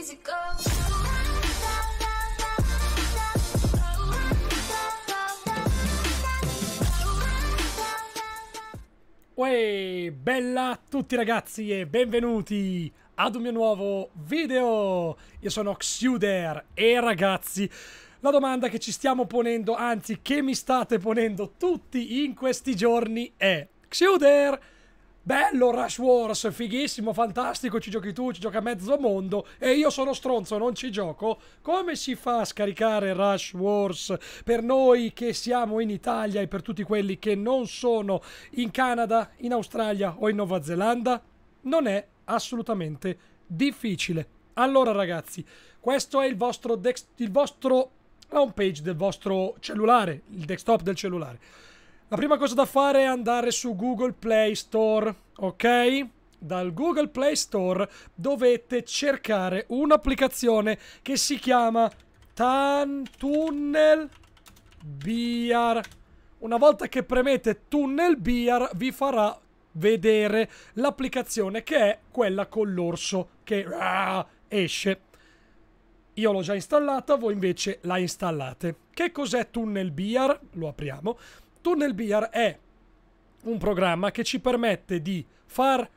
easy Uè, bella a tutti ragazzi e benvenuti ad un mio nuovo video! Io sono Xuder e ragazzi, la domanda che ci stiamo ponendo, anzi che mi state ponendo tutti in questi giorni è Xuder! Bello Rush Wars, fighissimo, fantastico, ci giochi tu, ci gioca mezzo mondo e io sono stronzo, non ci gioco. Come si fa a scaricare Rush Wars per noi che siamo in Italia e per tutti quelli che non sono in Canada, in Australia o in Nuova Zelanda? Non è assolutamente difficile. Allora ragazzi, questo è il vostro, il vostro home page del vostro cellulare, il desktop del cellulare. La prima cosa da fare è andare su Google Play Store, ok? Dal Google Play Store dovete cercare un'applicazione che si chiama Tan Tunnel Beer. Una volta che premete Tunnel Beer vi farà vedere l'applicazione che è quella con l'orso che ah, esce. Io l'ho già installata, voi invece la installate. Che cos'è Tunnel Beer? Lo apriamo. Tunnel Beer è un programma che ci permette di far,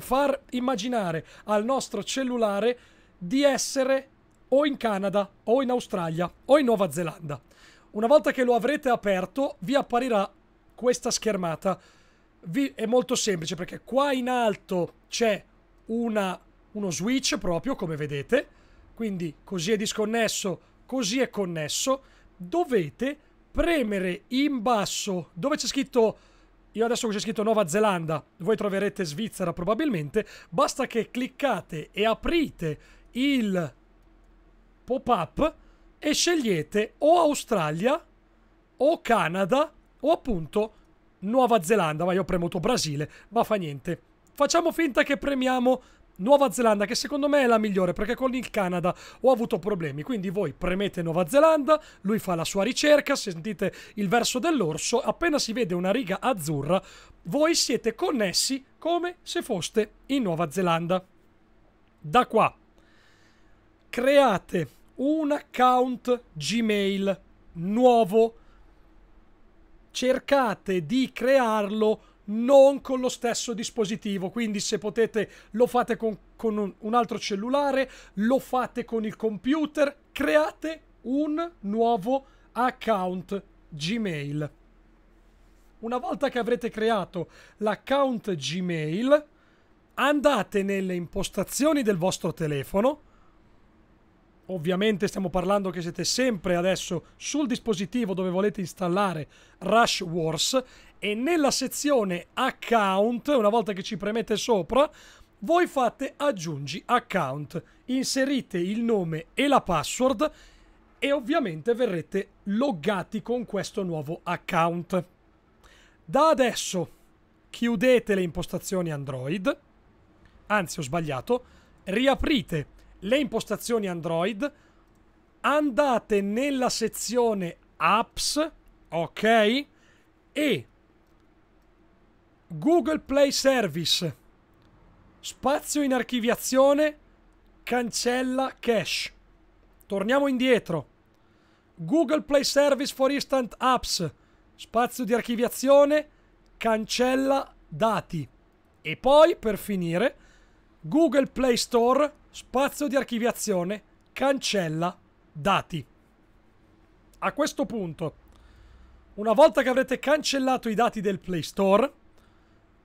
far immaginare al nostro cellulare di essere o in Canada o in Australia o in Nuova Zelanda. Una volta che lo avrete aperto vi apparirà questa schermata. Vi è molto semplice perché qua in alto c'è uno switch proprio come vedete, quindi così è disconnesso, così è connesso. Dovete premere in basso dove c'è scritto io adesso c'è scritto Nuova Zelanda, voi troverete Svizzera probabilmente, basta che cliccate e aprite il pop-up e scegliete o Australia o Canada o appunto Nuova Zelanda, ma io ho premuto Brasile, ma fa niente. Facciamo finta che premiamo Nuova Zelanda, che secondo me è la migliore perché con il Canada ho avuto problemi. Quindi voi premete Nuova Zelanda, lui fa la sua ricerca, sentite il verso dell'orso, appena si vede una riga azzurra, voi siete connessi come se foste in Nuova Zelanda. Da qua create un account Gmail nuovo, cercate di crearlo non con lo stesso dispositivo. Quindi se potete lo fate con, con un, un altro cellulare, lo fate con il computer, create un nuovo account Gmail. Una volta che avrete creato l'account Gmail, andate nelle impostazioni del vostro telefono Ovviamente stiamo parlando che siete sempre adesso sul dispositivo dove volete installare Rush Wars e nella sezione account, una volta che ci premete sopra, voi fate aggiungi account, inserite il nome e la password e ovviamente verrete loggati con questo nuovo account. Da adesso chiudete le impostazioni Android, anzi ho sbagliato, riaprite le impostazioni Android, andate nella sezione apps, ok? E Google Play Service, spazio in archiviazione, cancella cache. Torniamo indietro. Google Play Service for Instant Apps, spazio di archiviazione, cancella dati. E poi, per finire, Google Play Store, spazio di archiviazione, cancella dati. A questo punto, una volta che avrete cancellato i dati del Play Store,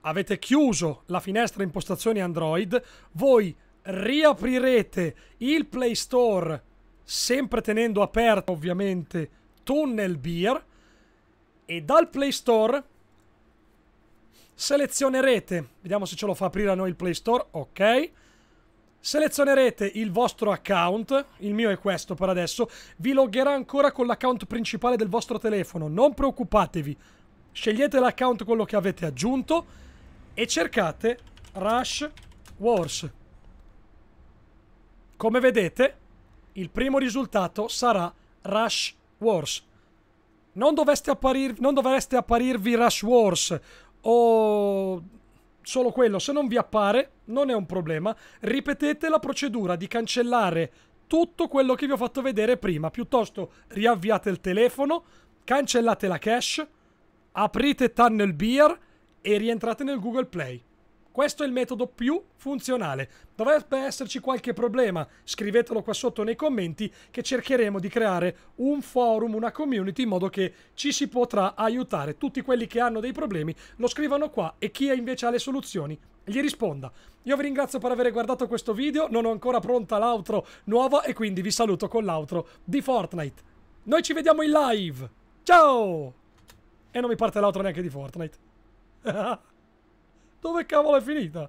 avete chiuso la finestra impostazioni Android, voi riaprirete il Play Store, sempre tenendo aperto ovviamente Tunnel Beer, e dal Play Store selezionerete, vediamo se ce lo fa aprire a noi il Play Store, ok, selezionerete il vostro account, il mio è questo per adesso, vi loggerà ancora con l'account principale del vostro telefono, non preoccupatevi, scegliete l'account quello che avete aggiunto e cercate Rush Wars. Come vedete, il primo risultato sarà Rush Wars. Non, apparir non dovreste apparirvi Rush Wars o solo quello, se non vi appare non è un problema, ripetete la procedura di cancellare tutto quello che vi ho fatto vedere prima, piuttosto riavviate il telefono, cancellate la cache, aprite Tunnel Beer e rientrate nel Google Play. Questo è il metodo più funzionale. Dovrebbe esserci qualche problema, scrivetelo qua sotto nei commenti che cercheremo di creare un forum, una community in modo che ci si potrà aiutare. Tutti quelli che hanno dei problemi lo scrivano qua e chi invece ha le soluzioni gli risponda. Io vi ringrazio per aver guardato questo video, non ho ancora pronta l'outro nuova e quindi vi saluto con l'outro di Fortnite. Noi ci vediamo in live! Ciao! E non mi parte l'outro neanche di Fortnite. Dove cavolo è finita?